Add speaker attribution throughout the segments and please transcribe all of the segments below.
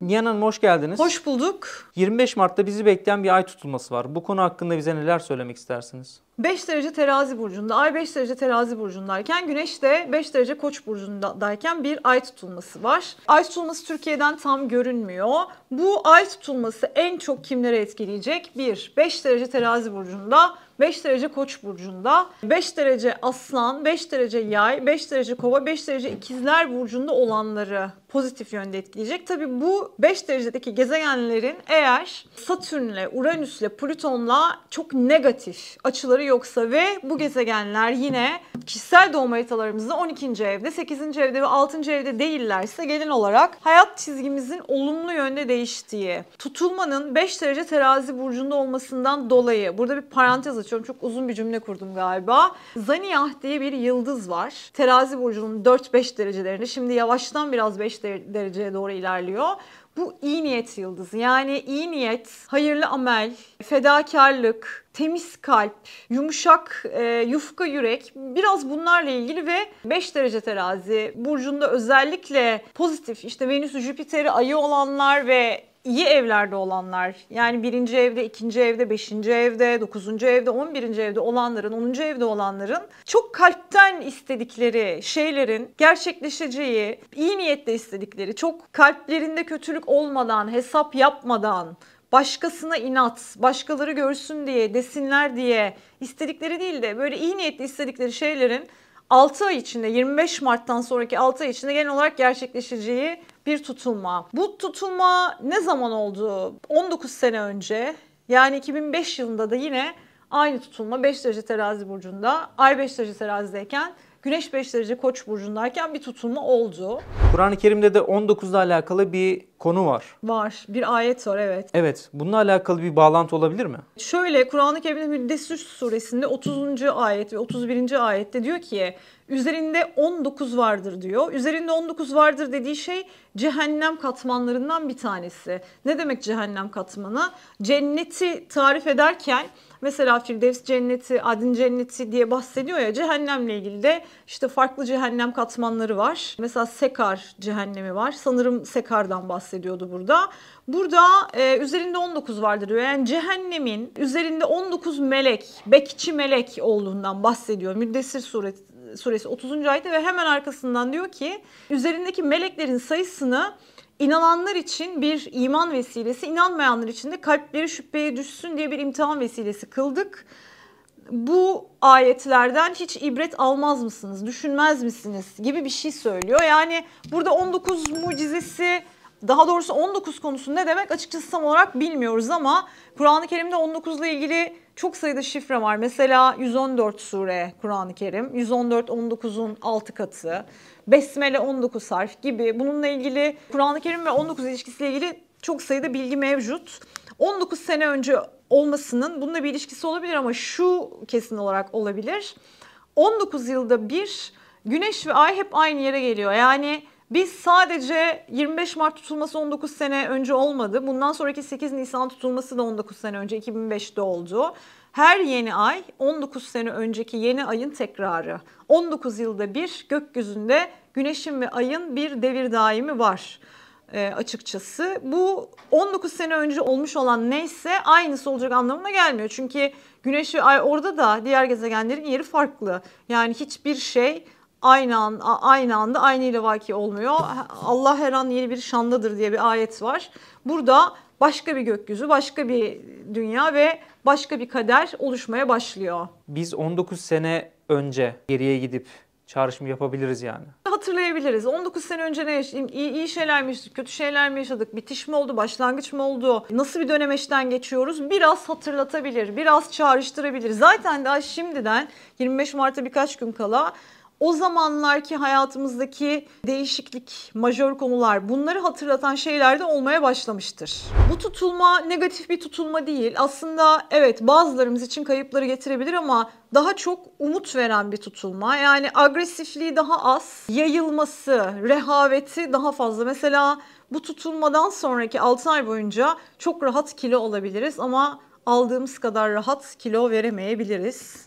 Speaker 1: Nihan Hanım hoş geldiniz. Hoş bulduk. 25 Mart'ta bizi bekleyen bir ay tutulması var. Bu konu hakkında bize neler söylemek istersiniz?
Speaker 2: 5 derece terazi burcunda, ay 5 derece terazi burcundayken güneş de 5 derece koç burcundayken bir ay tutulması var. Ay tutulması Türkiye'den tam görünmüyor. Bu ay tutulması en çok kimlere etkileyecek? 1. 5 derece terazi burcunda 5 derece koç burcunda, 5 derece aslan, 5 derece yay, 5 derece kova, 5 derece ikizler burcunda olanları pozitif yönde etkileyecek. Tabi bu 5 derecedeki gezegenlerin eğer Satürn'le, Uranüs'le, Plüton'la çok negatif açıları yoksa ve bu gezegenler yine kişisel doğum haritalarımızda 12. evde, 8. evde ve 6. evde değillerse gelin olarak hayat çizgimizin olumlu yönde değiştiği, tutulmanın 5 derece terazi burcunda olmasından dolayı, burada bir parantez açıyorum çok uzun bir cümle kurdum galiba. Zaniyah diye bir yıldız var. Terazi burcunun 4-5 derecelerinde şimdi yavaştan biraz 5 dereceye doğru ilerliyor. Bu iyi niyet yıldızı. Yani iyi niyet, hayırlı amel, fedakarlık, temiz kalp, yumuşak, e, yufka yürek biraz bunlarla ilgili ve 5 derece terazi burcunda özellikle pozitif işte Venüs, Jüpiter'i ayı olanlar ve iyi evlerde olanlar yani birinci evde, ikinci evde, beşinci evde, dokuzuncu evde, on birinci evde olanların, onuncu evde olanların çok kalpten istedikleri şeylerin gerçekleşeceği, iyi niyetle istedikleri, çok kalplerinde kötülük olmadan, hesap yapmadan başkasına inat, başkaları görsün diye, desinler diye istedikleri değil de böyle iyi niyetli istedikleri şeylerin 6 ay içinde 25 Mart'tan sonraki 6 ay içinde genel olarak gerçekleşeceği bir tutulma. Bu tutulma ne zaman oldu? 19 sene önce yani 2005 yılında da yine aynı tutulma 5 derece terazi burcunda ay 5 derece terazideyken Güneş 5 derece koç burcundayken bir tutunma oldu.
Speaker 1: Kur'an-ı Kerim'de de 19'la alakalı bir konu var.
Speaker 2: Var. Bir ayet var evet.
Speaker 1: Evet. Bununla alakalı bir bağlantı olabilir mi?
Speaker 2: Şöyle Kur'an-ı Kerim'de Müddessüs suresinde 30. ayet ve 31. ayette diyor ki üzerinde 19 vardır diyor. Üzerinde 19 vardır dediği şey cehennem katmanlarından bir tanesi. Ne demek cehennem katmanı? Cenneti tarif ederken Mesela Firdevs cenneti, Adin cenneti diye bahsediyor ya cehennemle ilgili de işte farklı cehennem katmanları var. Mesela Sekar cehennemi var. Sanırım Sekar'dan bahsediyordu burada. Burada e, üzerinde 19 vardır diyor. Yani cehennemin üzerinde 19 melek, bekçi melek olduğundan bahsediyor. Müddessir sureti, suresi 30. ayette ve hemen arkasından diyor ki üzerindeki meleklerin sayısını İnananlar için bir iman vesilesi, inanmayanlar için de kalpleri şüpheye düşsün diye bir imtihan vesilesi kıldık. Bu ayetlerden hiç ibret almaz mısınız, düşünmez misiniz gibi bir şey söylüyor. Yani burada 19 mucizesi daha doğrusu 19 konusu ne demek açıkçası tam olarak bilmiyoruz ama Kur'an-ı Kerim'de 19 ile ilgili çok sayıda şifre var. Mesela 114 sure Kur'an-ı Kerim. 114 19'un 6 katı. Besmele 19 harf gibi. Bununla ilgili Kur'an-ı Kerim ve 19 ilişkisiyle ilgili çok sayıda bilgi mevcut. 19 sene önce olmasının bununla bir ilişkisi olabilir ama şu kesin olarak olabilir. 19 yılda bir güneş ve ay hep aynı yere geliyor. Yani biz sadece 25 Mart tutulması 19 sene önce olmadı. Bundan sonraki 8 Nisan tutulması da 19 sene önce 2005'te oldu. Her yeni ay 19 sene önceki yeni ayın tekrarı. 19 yılda bir gökyüzünde güneşin ve ayın bir devir daimi var e, açıkçası. Bu 19 sene önce olmuş olan neyse aynısı olacak anlamına gelmiyor. Çünkü güneş ve ay orada da diğer gezegenlerin yeri farklı. Yani hiçbir şey aynı an aynı anda aynı ile vaki olmuyor. Allah her an yeni bir şandadır diye bir ayet var. Burada başka bir gökyüzü, başka bir dünya ve başka bir kader
Speaker 1: oluşmaya başlıyor. Biz 19 sene önce geriye gidip çağrışım yapabiliriz yani.
Speaker 2: Hatırlayabiliriz. 19 sene önce ne yaşadık? İyi, iyi şeyler mi yaşadık? Kötü şeyler mi yaşadık? Bitiş mi oldu? Başlangıç mı oldu? Nasıl bir dönemeçten geçiyoruz? Biraz hatırlatabilir, biraz çağrıştırabilir. Zaten daha şimdiden 25 Mart'a birkaç gün kala o zamanlarki hayatımızdaki değişiklik, majör konular bunları hatırlatan şeyler de olmaya başlamıştır. Bu tutulma negatif bir tutulma değil. Aslında evet bazılarımız için kayıpları getirebilir ama daha çok umut veren bir tutulma. Yani agresifliği daha az, yayılması, rehaveti daha fazla. Mesela bu tutulmadan sonraki 6 ay boyunca çok rahat kilo alabiliriz ama aldığımız kadar rahat kilo veremeyebiliriz.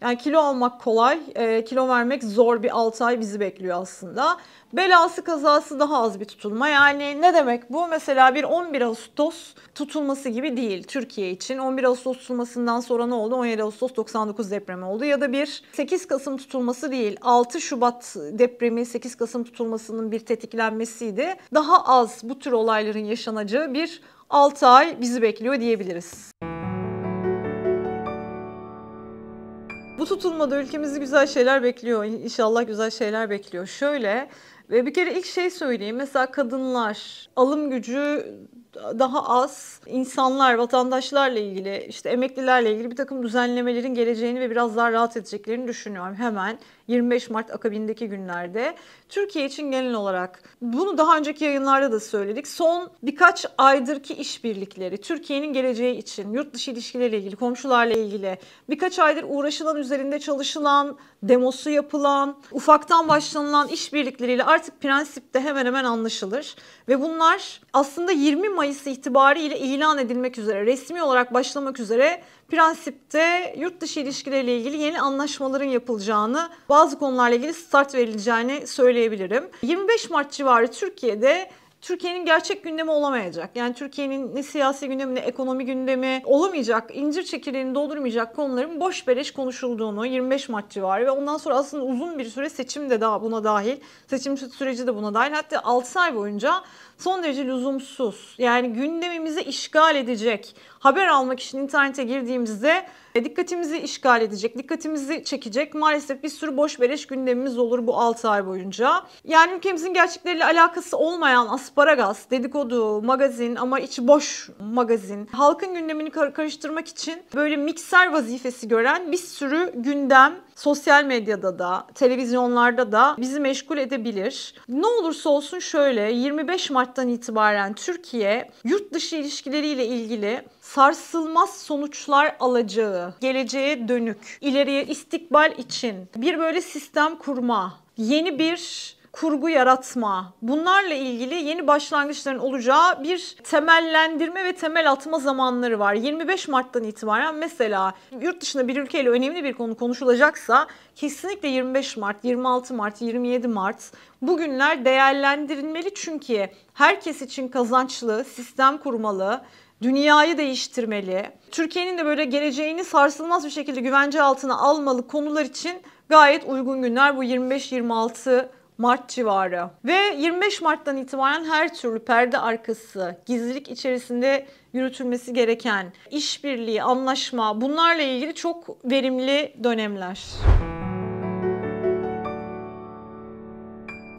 Speaker 2: Yani kilo almak kolay, e, kilo vermek zor bir 6 ay bizi bekliyor aslında. Belası kazası daha az bir tutulma. Yani ne demek bu? Mesela bir 11 Ağustos tutulması gibi değil Türkiye için. 11 Ağustos tutulmasından sonra ne oldu? 17 Ağustos 99 depremi oldu. Ya da bir 8 Kasım tutulması değil. 6 Şubat depremi 8 Kasım tutulmasının bir tetiklenmesiydi. Daha az bu tür olayların yaşanacağı bir 6 ay bizi bekliyor diyebiliriz. tutulmadı. Ülkemizi güzel şeyler bekliyor. İnşallah güzel şeyler bekliyor. Şöyle ve bir kere ilk şey söyleyeyim. Mesela kadınlar alım gücü daha az insanlar, vatandaşlarla ilgili, işte emeklilerle ilgili bir takım düzenlemelerin geleceğini ve biraz daha rahat edeceklerini düşünüyorum. Hemen 25 Mart akabindeki günlerde Türkiye için genel olarak bunu daha önceki yayınlarda da söyledik. Son birkaç aydır ki işbirlikleri Türkiye'nin geleceği için yurt dışı ilişkileriyle ilgili, komşularla ilgili birkaç aydır uğraşılan üzerinde çalışılan, demosu yapılan, ufaktan başlanılan işbirlikleriyle artık prensipte hemen hemen anlaşılır ve bunlar aslında 20 Mayıs itibariyle ilan edilmek üzere, resmi olarak başlamak üzere prensipte yurt dışı ilişkileriyle ilgili yeni anlaşmaların yapılacağını, bazı konularla ilgili start verileceğini söyleyebilirim. 25 Mart civarı Türkiye'de Türkiye'nin gerçek gündemi olamayacak. Yani Türkiye'nin ne siyasi gündemi ne ekonomi gündemi olamayacak, incir çekirdeğini doldurmayacak konuların boş beleş konuşulduğunu 25 Mart civarı ve ondan sonra aslında uzun bir süre seçim de daha buna dahil, seçim süreci de buna dahil. Hatta 6 ay boyunca son derece lüzumsuz. Yani gündemimizi işgal edecek. Haber almak için internete girdiğimizde e, dikkatimizi işgal edecek, dikkatimizi çekecek. Maalesef bir sürü boş beleş gündemimiz olur bu 6 ay boyunca. Yani ülkemizin gerçekleriyle alakası olmayan asparagas, dedikodu, magazin ama içi boş magazin. Halkın gündemini karıştırmak için böyle mikser vazifesi gören bir sürü gündem sosyal medyada da, televizyonlarda da bizi meşgul edebilir. Ne olursa olsun şöyle 25 Mart'tan itibaren Türkiye yurt dışı ilişkileriyle ilgili sarsılmaz sonuçlar alacağı, geleceğe dönük, ileriye istikbal için bir böyle sistem kurma, yeni bir kurgu yaratma bunlarla ilgili yeni başlangıçların olacağı bir temellendirme ve temel atma zamanları var. 25 Mart'tan itibaren mesela yurt dışında bir ülkeyle önemli bir konu konuşulacaksa kesinlikle 25 Mart, 26 Mart, 27 Mart bugünler değerlendirilmeli çünkü herkes için kazançlı, sistem kurmalı, dünyayı değiştirmeli, Türkiye'nin de böyle geleceğini sarsılmaz bir şekilde güvence altına almalı konular için gayet uygun günler bu 25-26 Mart civarı. Ve 25 Mart'tan itibaren her türlü perde arkası, gizlilik içerisinde yürütülmesi gereken işbirliği, anlaşma bunlarla ilgili çok verimli dönemler.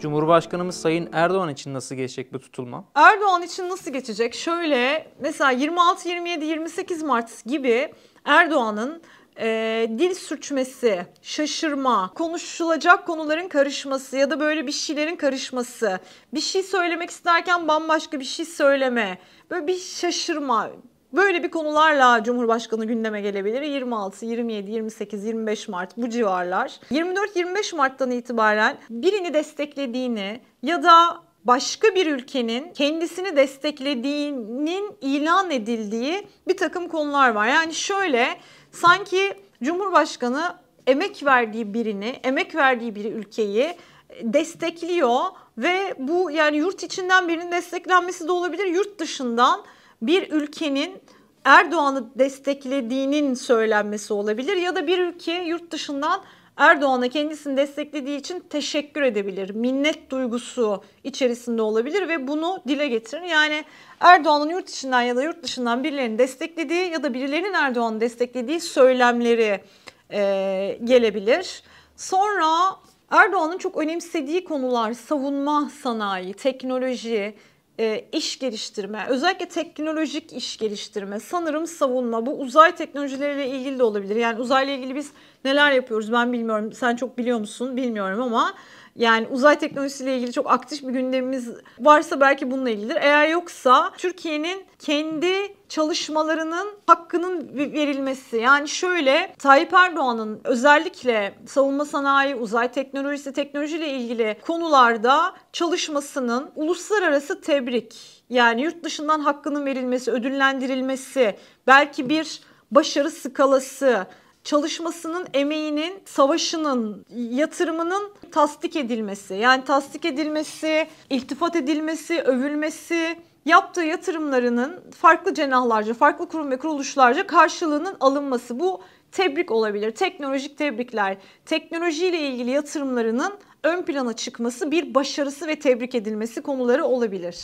Speaker 1: Cumhurbaşkanımız Sayın Erdoğan için nasıl geçecek bu tutulma?
Speaker 2: Erdoğan için nasıl geçecek? Şöyle mesela 26, 27, 28 Mart gibi Erdoğan'ın e, dil sürçmesi, şaşırma, konuşulacak konuların karışması ya da böyle bir şeylerin karışması, bir şey söylemek isterken bambaşka bir şey söyleme, böyle bir şaşırma, Böyle bir konularla Cumhurbaşkanı gündeme gelebilir. 26, 27, 28, 25 Mart bu civarlar. 24-25 Mart'tan itibaren birini desteklediğini ya da başka bir ülkenin kendisini desteklediğinin ilan edildiği bir takım konular var. Yani şöyle Sanki Cumhurbaşkanı emek verdiği birini, emek verdiği bir ülkeyi e, destekliyor ve bu yani yurt içinden birinin desteklenmesi de olabilir. Yurt dışından bir ülkenin Erdoğan'ı desteklediğinin söylenmesi olabilir ya da bir ülke yurt dışından Erdoğan'a kendisini desteklediği için teşekkür edebilir. Minnet duygusu içerisinde olabilir ve bunu dile getirir. Yani Erdoğan'ın yurt içinden ya da yurt dışından birilerinin desteklediği ya da birilerinin Erdoğan'ı desteklediği söylemleri e, gelebilir. Sonra Erdoğan'ın çok önemsediği konular savunma sanayi, teknoloji, e, iş geliştirme, özellikle teknolojik iş geliştirme, sanırım savunma, bu uzay teknolojileriyle ilgili de olabilir. Yani uzayla ilgili biz neler yapıyoruz ben bilmiyorum, sen çok biliyor musun bilmiyorum ama yani uzay teknolojisiyle ilgili çok aktif bir gündemimiz varsa belki bununla ilgilidir. Eğer yoksa Türkiye'nin kendi çalışmalarının hakkının verilmesi. Yani şöyle Tayyip Erdoğan'ın özellikle savunma sanayi, uzay teknolojisi, teknolojiyle ilgili konularda çalışmasının uluslararası tebrik yani yurt dışından hakkının verilmesi, ödüllendirilmesi, belki bir başarı skalası çalışmasının, emeğinin, savaşının, yatırımının tasdik edilmesi. Yani tasdik edilmesi, iltifat edilmesi, övülmesi, yaptığı yatırımlarının farklı cenahlarca, farklı kurum ve kuruluşlarca karşılığının alınması. Bu tebrik olabilir. Teknolojik tebrikler. Teknolojiyle ilgili yatırımlarının ön plana çıkması bir başarısı ve tebrik edilmesi konuları olabilir.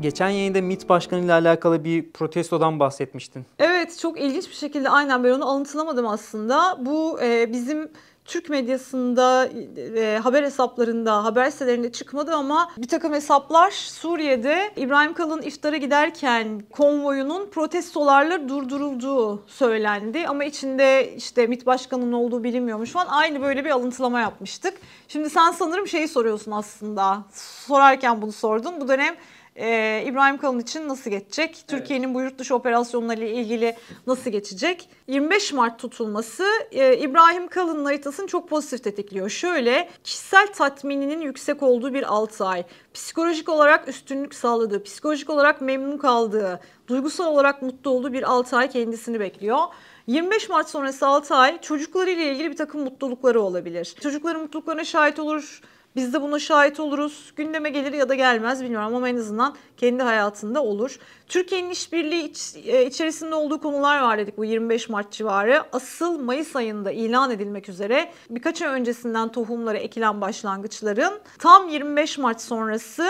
Speaker 1: Geçen yayında MIT Başkanı ile alakalı bir protestodan bahsetmiştin.
Speaker 2: Evet çok ilginç bir şekilde aynen ben onu alıntılamadım aslında. Bu e, bizim Türk medyasında e, haber hesaplarında, haber sitelerinde çıkmadı ama bir takım hesaplar Suriye'de İbrahim Kalın iftara giderken konvoyunun protestolarla durdurulduğu söylendi. Ama içinde işte MİT Başkanı'nın olduğu bilinmiyormuş falan. Aynı böyle bir alıntılama yapmıştık. Şimdi sen sanırım şeyi soruyorsun aslında. Sorarken bunu sordun. Bu dönem e, İbrahim Kalın için nasıl geçecek? Evet. Türkiye'nin bu yurt dışı operasyonlarıyla ilgili nasıl geçecek? 25 Mart tutulması e, İbrahim Kalın'ın haritasını çok pozitif tetikliyor. Şöyle kişisel tatmininin yüksek olduğu bir 6 ay, psikolojik olarak üstünlük sağladığı, psikolojik olarak memnun kaldığı, duygusal olarak mutlu olduğu bir 6 ay kendisini bekliyor. 25 Mart sonrası 6 ay çocuklarıyla ilgili bir takım mutlulukları olabilir. Çocukların mutluluklarına şahit olur, biz de buna şahit oluruz. Gündeme gelir ya da gelmez bilmiyorum ama en azından kendi hayatında olur. Türkiye'nin işbirliği iç, e, içerisinde olduğu konular var dedik bu 25 Mart civarı. Asıl Mayıs ayında ilan edilmek üzere birkaç ay öncesinden tohumlara ekilen başlangıçların tam 25 Mart sonrası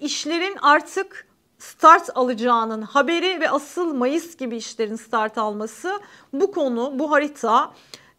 Speaker 2: işlerin artık start alacağının haberi ve asıl Mayıs gibi işlerin start alması bu konu, bu harita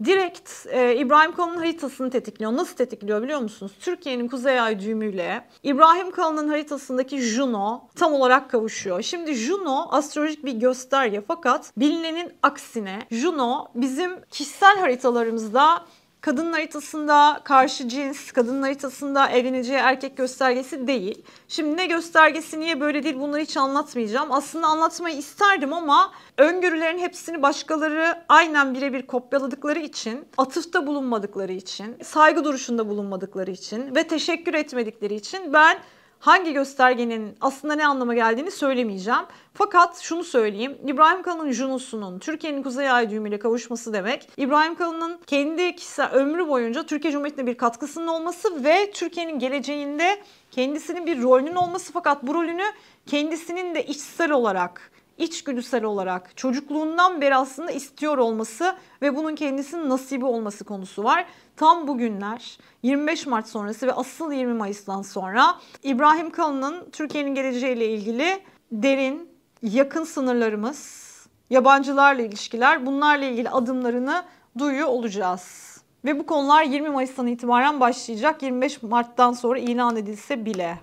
Speaker 2: direkt e, İbrahim Kalın'ın haritasını tetikliyor. Nasıl tetikliyor biliyor musunuz? Türkiye'nin kuzey ay düğümüyle İbrahim Kalın'ın haritasındaki Juno tam olarak kavuşuyor. Şimdi Juno astrolojik bir gösterge fakat bilinenin aksine Juno bizim kişisel haritalarımızda kadın haritasında karşı cins, kadın haritasında evleneceği erkek göstergesi değil. Şimdi ne göstergesi, niye böyle değil bunları hiç anlatmayacağım. Aslında anlatmayı isterdim ama öngörülerin hepsini başkaları aynen birebir kopyaladıkları için, atıfta bulunmadıkları için, saygı duruşunda bulunmadıkları için ve teşekkür etmedikleri için ben hangi göstergenin aslında ne anlama geldiğini söylemeyeceğim. Fakat şunu söyleyeyim. İbrahim Kalın'ın Junusu'nun Türkiye'nin Kuzey Ay düğümüyle kavuşması demek. İbrahim Kalın'ın kendi kişisel ömrü boyunca Türkiye Cumhuriyeti'ne bir katkısının olması ve Türkiye'nin geleceğinde kendisinin bir rolünün olması fakat bu rolünü kendisinin de içsel olarak içgüdüsel olarak çocukluğundan beri aslında istiyor olması ve bunun kendisinin nasibi olması konusu var. Tam bugünler 25 Mart sonrası ve asıl 20 Mayıs'tan sonra İbrahim Kalın'ın Türkiye'nin geleceğiyle ilgili derin, yakın sınırlarımız, yabancılarla ilişkiler bunlarla ilgili adımlarını duyuyor olacağız. Ve bu konular 20 Mayıs'tan itibaren başlayacak. 25 Mart'tan sonra ilan edilse bile.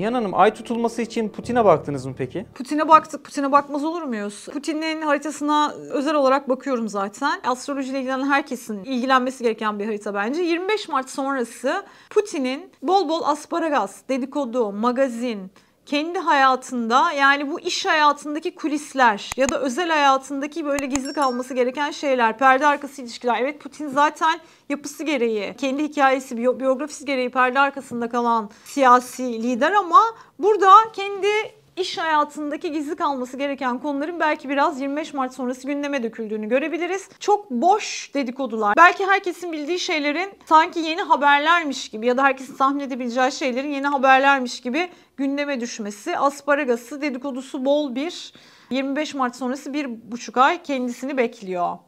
Speaker 1: Nihan Hanım ay tutulması için Putin'e baktınız mı peki?
Speaker 2: Putin'e baktık. Putin'e bakmaz olur muyuz? Putin'in haritasına özel olarak bakıyorum zaten. Astrolojiyle ilgilenen herkesin ilgilenmesi gereken bir harita bence. 25 Mart sonrası Putin'in bol bol asparagas, dedikodu, magazin, kendi hayatında yani bu iş hayatındaki kulisler ya da özel hayatındaki böyle gizli kalması gereken şeyler, perde arkası ilişkiler. Evet Putin zaten yapısı gereği, kendi hikayesi, biyografisi gereği perde arkasında kalan siyasi lider ama burada kendi iş hayatındaki gizli kalması gereken konuların belki biraz 25 Mart sonrası gündeme döküldüğünü görebiliriz. Çok boş dedikodular. Belki herkesin bildiği şeylerin sanki yeni haberlermiş gibi ya da herkesin tahmin edebileceği şeylerin yeni haberlermiş gibi gündeme düşmesi. Asparagası dedikodusu bol bir 25 Mart sonrası bir buçuk ay kendisini bekliyor.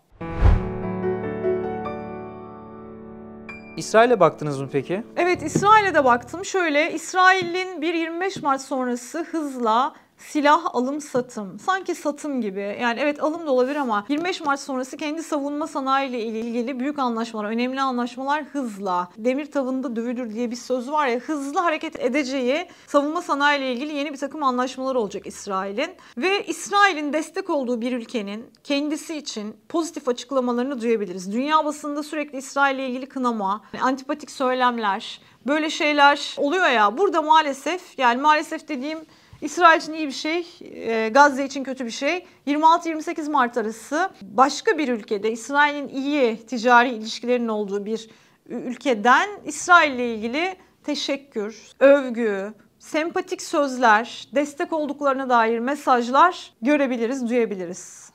Speaker 1: İsrail'e baktınız mı peki?
Speaker 2: Evet İsrail'e de baktım. Şöyle İsrail'in bir 25 Mart sonrası hızla silah alım satım. Sanki satım gibi. Yani evet alım da olabilir ama 25 Mart sonrası kendi savunma sanayi ile ilgili büyük anlaşmalar, önemli anlaşmalar hızla. Demir tavında dövülür diye bir söz var ya hızlı hareket edeceği savunma sanayi ile ilgili yeni bir takım anlaşmalar olacak İsrail'in. Ve İsrail'in destek olduğu bir ülkenin kendisi için pozitif açıklamalarını duyabiliriz. Dünya basında sürekli İsrail ile ilgili kınama, antipatik söylemler, böyle şeyler oluyor ya. Burada maalesef yani maalesef dediğim İsrail için iyi bir şey, e, Gazze için kötü bir şey. 26-28 Mart arası başka bir ülkede İsrail'in iyi ticari ilişkilerinin olduğu bir ülkeden İsrail ile ilgili teşekkür, övgü, sempatik sözler, destek olduklarına dair mesajlar görebiliriz, duyabiliriz.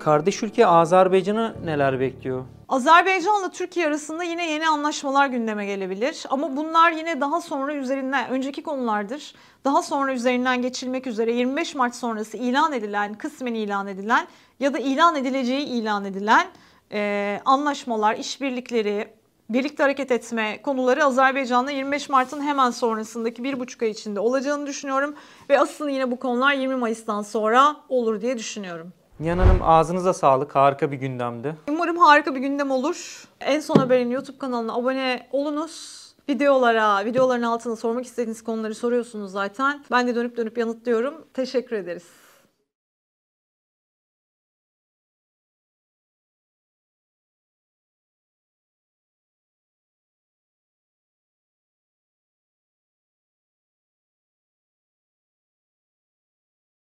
Speaker 1: Kardeş ülke Azerbaycan'ı neler bekliyor?
Speaker 2: Azerbaycan'la Türkiye arasında yine yeni anlaşmalar gündeme gelebilir. Ama bunlar yine daha sonra üzerinden, önceki konulardır. Daha sonra üzerinden geçilmek üzere 25 Mart sonrası ilan edilen, kısmen ilan edilen ya da ilan edileceği ilan edilen e, anlaşmalar, işbirlikleri, birlikte hareket etme konuları Azerbaycan'la 25 Mart'ın hemen sonrasındaki bir buçuk ay içinde olacağını düşünüyorum. Ve asıl yine bu konular 20 Mayıs'tan sonra olur diye düşünüyorum.
Speaker 1: Nihan Hanım ağzınıza sağlık. Harika bir gündemdi.
Speaker 2: Umarım harika bir gündem olur. En son haberin YouTube kanalına abone olunuz. Videolara, videoların altına sormak istediğiniz konuları soruyorsunuz zaten. Ben de dönüp dönüp yanıtlıyorum. Teşekkür ederiz.